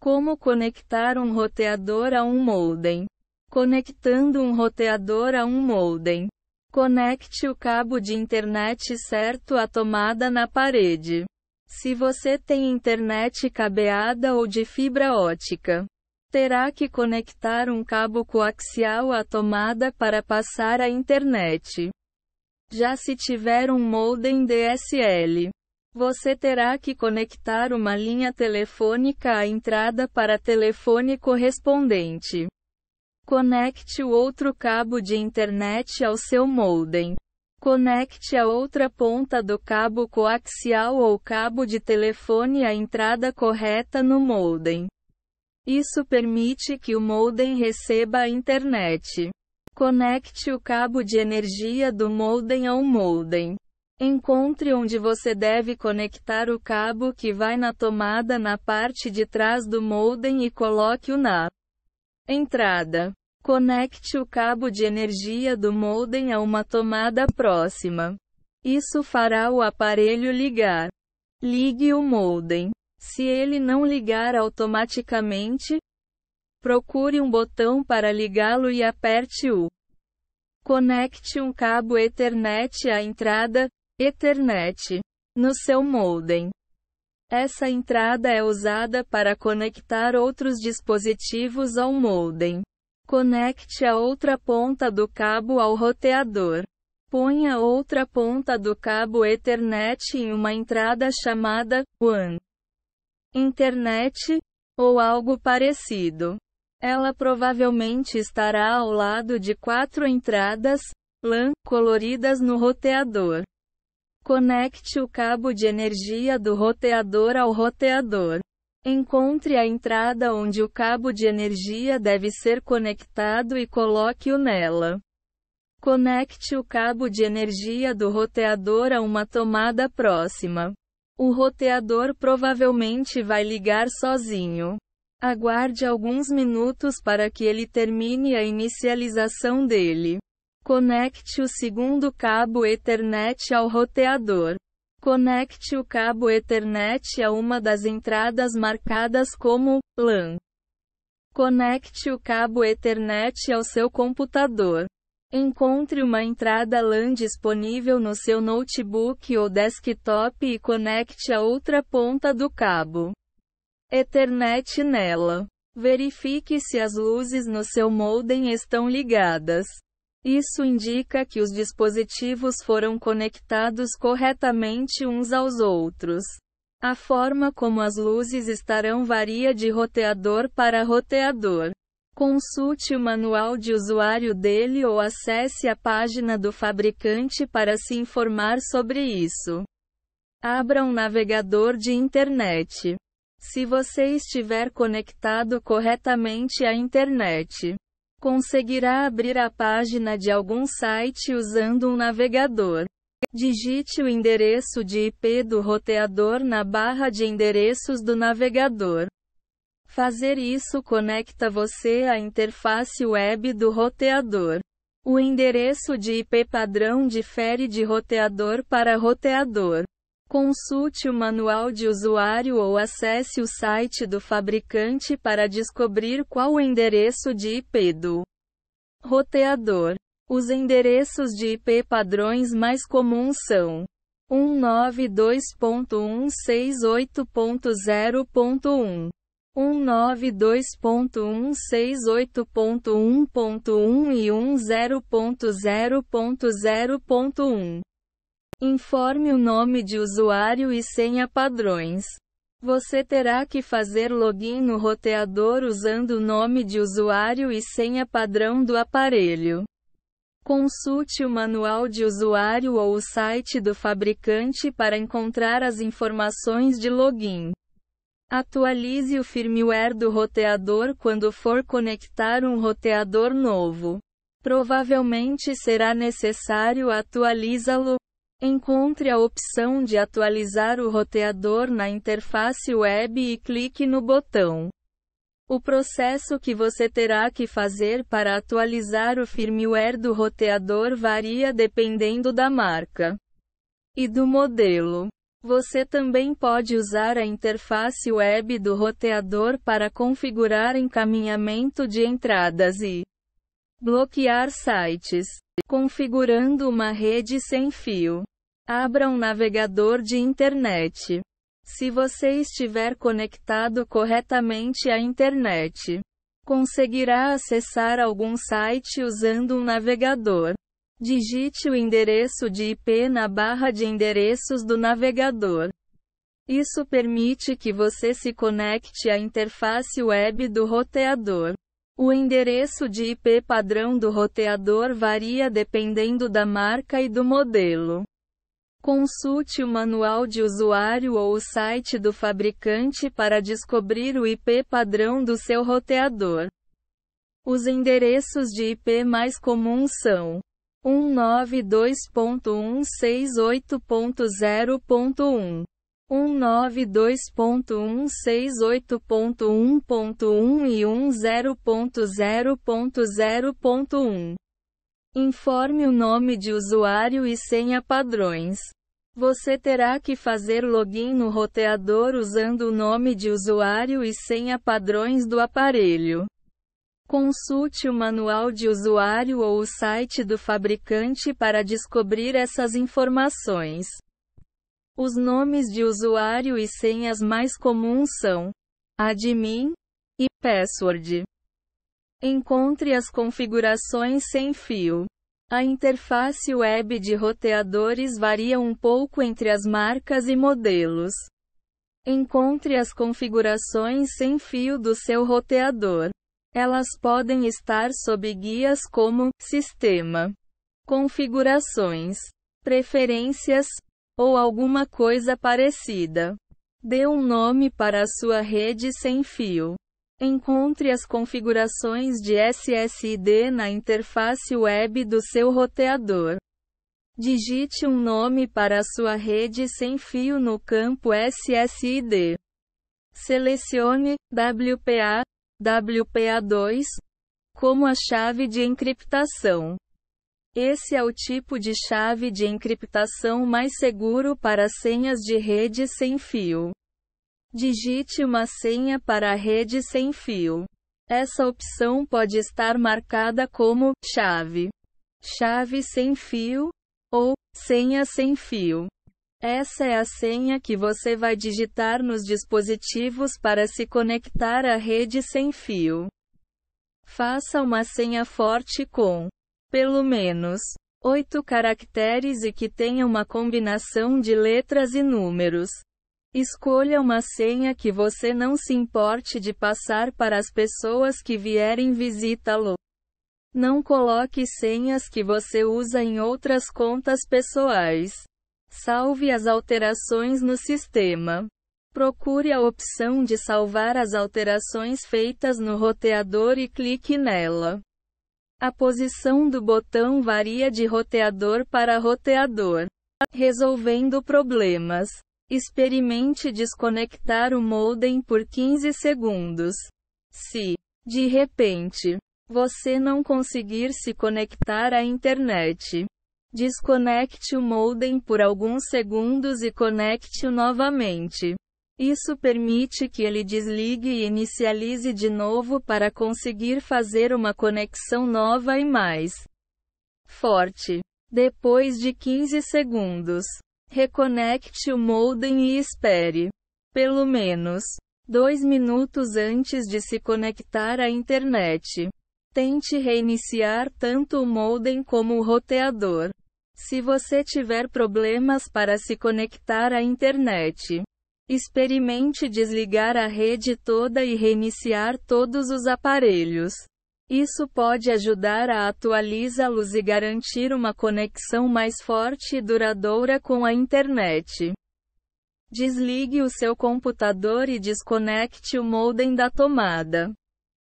Como conectar um roteador a um modem. Conectando um roteador a um modem. Conecte o cabo de internet certo à tomada na parede. Se você tem internet cabeada ou de fibra ótica, terá que conectar um cabo coaxial à tomada para passar a internet. Já se tiver um modem DSL, você terá que conectar uma linha telefônica à entrada para telefone correspondente. Conecte o outro cabo de internet ao seu modem. Conecte a outra ponta do cabo coaxial ou cabo de telefone à entrada correta no modem. Isso permite que o modem receba a internet. Conecte o cabo de energia do modem ao modem. Encontre onde você deve conectar o cabo que vai na tomada na parte de trás do modem e coloque-o na entrada. Conecte o cabo de energia do modem a uma tomada próxima. Isso fará o aparelho ligar. Ligue o modem. Se ele não ligar automaticamente, procure um botão para ligá-lo e aperte-o. Conecte um cabo Ethernet à entrada, Ethernet no seu modem. Essa entrada é usada para conectar outros dispositivos ao modem. Conecte a outra ponta do cabo ao roteador. Ponha outra ponta do cabo Ethernet em uma entrada chamada WAN internet ou algo parecido. Ela provavelmente estará ao lado de quatro entradas LAN coloridas no roteador. Conecte o cabo de energia do roteador ao roteador. Encontre a entrada onde o cabo de energia deve ser conectado e coloque-o nela. Conecte o cabo de energia do roteador a uma tomada próxima. O roteador provavelmente vai ligar sozinho. Aguarde alguns minutos para que ele termine a inicialização dele. Conecte o segundo cabo Ethernet ao roteador. Conecte o cabo Ethernet a uma das entradas marcadas como LAN. Conecte o cabo Ethernet ao seu computador. Encontre uma entrada LAN disponível no seu notebook ou desktop e conecte a outra ponta do cabo Ethernet nela. Verifique se as luzes no seu modem estão ligadas. Isso indica que os dispositivos foram conectados corretamente uns aos outros. A forma como as luzes estarão varia de roteador para roteador. Consulte o manual de usuário dele ou acesse a página do fabricante para se informar sobre isso. Abra um navegador de internet. Se você estiver conectado corretamente à internet, Conseguirá abrir a página de algum site usando um navegador. Digite o endereço de IP do roteador na barra de endereços do navegador. Fazer isso conecta você à interface web do roteador. O endereço de IP padrão difere de roteador para roteador. Consulte o manual de usuário ou acesse o site do fabricante para descobrir qual o endereço de IP do roteador. Os endereços de IP padrões mais comuns são 192.168.0.1, 192.168.1.1 e 10.0.0.1. Informe o nome de usuário e senha padrões. Você terá que fazer login no roteador usando o nome de usuário e senha padrão do aparelho. Consulte o manual de usuário ou o site do fabricante para encontrar as informações de login. Atualize o firmware do roteador quando for conectar um roteador novo. Provavelmente será necessário atualizá-lo. Encontre a opção de atualizar o roteador na interface web e clique no botão. O processo que você terá que fazer para atualizar o firmware do roteador varia dependendo da marca e do modelo. Você também pode usar a interface web do roteador para configurar encaminhamento de entradas e bloquear sites, configurando uma rede sem fio. Abra um navegador de internet. Se você estiver conectado corretamente à internet, conseguirá acessar algum site usando um navegador. Digite o endereço de IP na barra de endereços do navegador. Isso permite que você se conecte à interface web do roteador. O endereço de IP padrão do roteador varia dependendo da marca e do modelo. Consulte o manual de usuário ou o site do fabricante para descobrir o IP padrão do seu roteador. Os endereços de IP mais comuns são 192.168.0.1, 192.168.1.1 e 10.0.0.1. Informe o nome de usuário e senha padrões. Você terá que fazer login no roteador usando o nome de usuário e senha padrões do aparelho. Consulte o manual de usuário ou o site do fabricante para descobrir essas informações. Os nomes de usuário e senhas mais comuns são admin e password. Encontre as configurações sem fio. A interface web de roteadores varia um pouco entre as marcas e modelos. Encontre as configurações sem fio do seu roteador. Elas podem estar sob guias como Sistema, Configurações, Preferências ou alguma coisa parecida. Dê um nome para a sua rede sem fio. Encontre as configurações de SSID na interface web do seu roteador. Digite um nome para a sua rede sem fio no campo SSID. Selecione WPA, WPA2 como a chave de encriptação. Esse é o tipo de chave de encriptação mais seguro para senhas de rede sem fio. Digite uma senha para a rede sem fio. Essa opção pode estar marcada como chave, chave sem fio ou senha sem fio. Essa é a senha que você vai digitar nos dispositivos para se conectar à rede sem fio. Faça uma senha forte com, pelo menos, oito caracteres e que tenha uma combinação de letras e números. Escolha uma senha que você não se importe de passar para as pessoas que vierem visitá-lo. Não coloque senhas que você usa em outras contas pessoais. Salve as alterações no sistema. Procure a opção de salvar as alterações feitas no roteador e clique nela. A posição do botão varia de roteador para roteador, resolvendo problemas. Experimente desconectar o modem por 15 segundos. Se, de repente, você não conseguir se conectar à internet, desconecte o modem por alguns segundos e conecte-o novamente. Isso permite que ele desligue e inicialize de novo para conseguir fazer uma conexão nova e mais forte. Depois de 15 segundos, Reconecte o modem e espere. Pelo menos. Dois minutos antes de se conectar à internet. Tente reiniciar tanto o modem como o roteador. Se você tiver problemas para se conectar à internet, experimente desligar a rede toda e reiniciar todos os aparelhos. Isso pode ajudar a atualizá-los e garantir uma conexão mais forte e duradoura com a internet. Desligue o seu computador e desconecte o modem da tomada.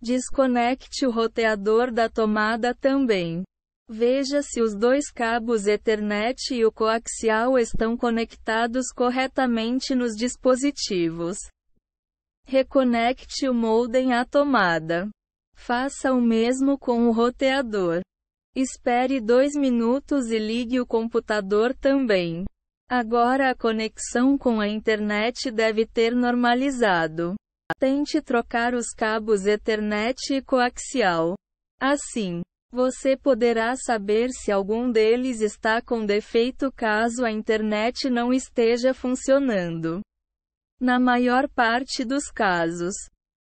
Desconecte o roteador da tomada também. Veja se os dois cabos Ethernet e o coaxial estão conectados corretamente nos dispositivos. Reconecte o modem à tomada. Faça o mesmo com o roteador. Espere dois minutos e ligue o computador também. Agora a conexão com a internet deve ter normalizado. Tente trocar os cabos Ethernet e coaxial. Assim, você poderá saber se algum deles está com defeito caso a internet não esteja funcionando. Na maior parte dos casos,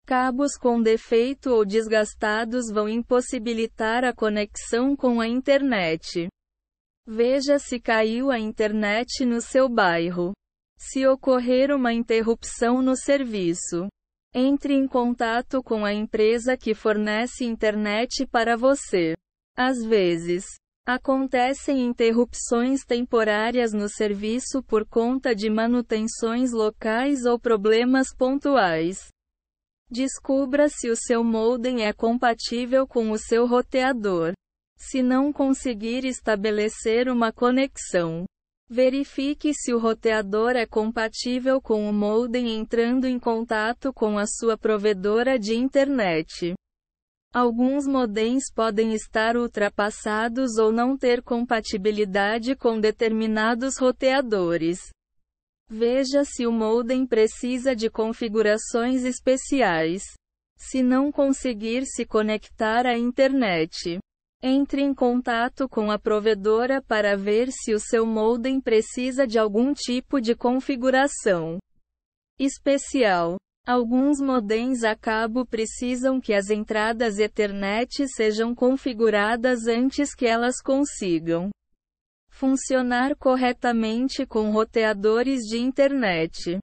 Cabos com defeito ou desgastados vão impossibilitar a conexão com a internet. Veja se caiu a internet no seu bairro. Se ocorrer uma interrupção no serviço, entre em contato com a empresa que fornece internet para você. Às vezes, acontecem interrupções temporárias no serviço por conta de manutenções locais ou problemas pontuais. Descubra se o seu modem é compatível com o seu roteador. Se não conseguir estabelecer uma conexão, verifique se o roteador é compatível com o modem entrando em contato com a sua provedora de internet. Alguns modems podem estar ultrapassados ou não ter compatibilidade com determinados roteadores. Veja se o modem precisa de configurações especiais. Se não conseguir se conectar à internet, entre em contato com a provedora para ver se o seu modem precisa de algum tipo de configuração especial. Alguns modems a cabo precisam que as entradas Ethernet sejam configuradas antes que elas consigam funcionar corretamente com roteadores de internet.